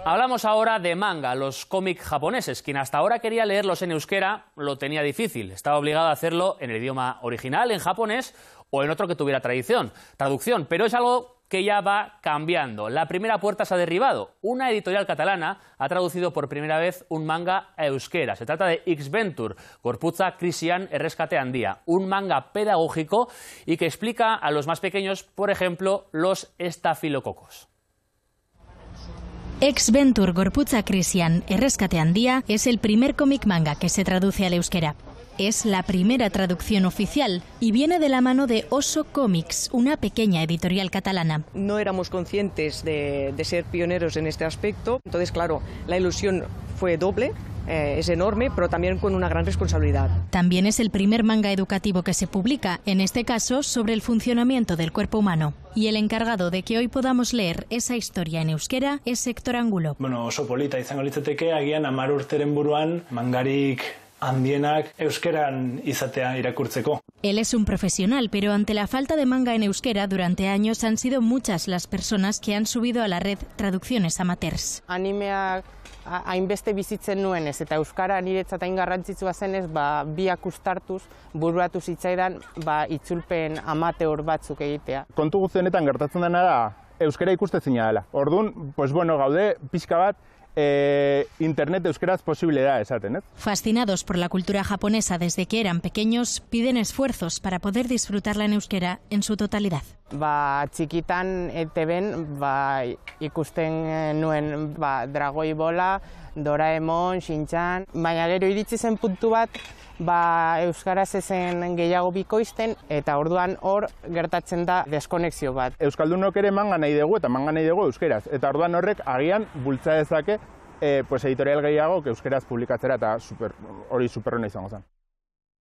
Hablamos ahora de manga, los cómics japoneses. Quien hasta ahora quería leerlos en euskera lo tenía difícil. Estaba obligado a hacerlo en el idioma original, en japonés, o en otro que tuviera tradición, traducción. Pero es algo que ya va cambiando. La primera puerta se ha derribado. Una editorial catalana ha traducido por primera vez un manga a euskera. Se trata de X-Venture, Cristian Christian Rescate Andía, un manga pedagógico y que explica a los más pequeños, por ejemplo, los estafilococos. Ex Ventur, Gorputza cristian Errescate Andía es el primer cómic manga que se traduce al euskera. Es la primera traducción oficial y viene de la mano de Oso Comics, una pequeña editorial catalana. No éramos conscientes de, de ser pioneros en este aspecto, entonces claro, la ilusión fue doble eh, es enorme, pero también con una gran responsabilidad. También es el primer manga educativo que se publica, en este caso sobre el funcionamiento del cuerpo humano. Y el encargado de que hoy podamos leer esa historia en euskera es Héctor Angulo. Bueno, sopolita izango agian amar mangarik andienak euskeran izatea irakurtzeko. Él es un profesional, pero ante la falta de manga en euskera durante años han sido muchas las personas que han subido a la red traducciones amateurs. hainbeste bizitzen nuen ez, eta Euskara niretzat hain garrantzitsua zenez, ba, biak ustartuz, buruatu zitzaidan, ba, itzulpen amate hor batzuk egitea. Kontu guztienetan gertatzen dena da, Euskara ikustezina dela. Orduan, pues bueno, gaude, pixka bat, e, internet euskeraz posible da esaten, ez? Fascinados por la cultura japonesa desde que eran pequeños, piden esfuerzos para poder disfrutarla en euskera en su totalidad ba, txikitan eteben ba, ikusten eh, nuen ba, dragoi bola, Doraemon, Shinchan, baina gero iritsi zen puntu bat ba, Euskaraz ezen gehiago bikoizten eta orduan hor gertatzen da deskonexio bat. Euskaldunok ere manga nahi dugu eta manga nahi dugu Euskaraz eta orduan horrek agian bultza eh, pues, editorial gehiago Euskaraz publikatzera eta hori super hona izango zen.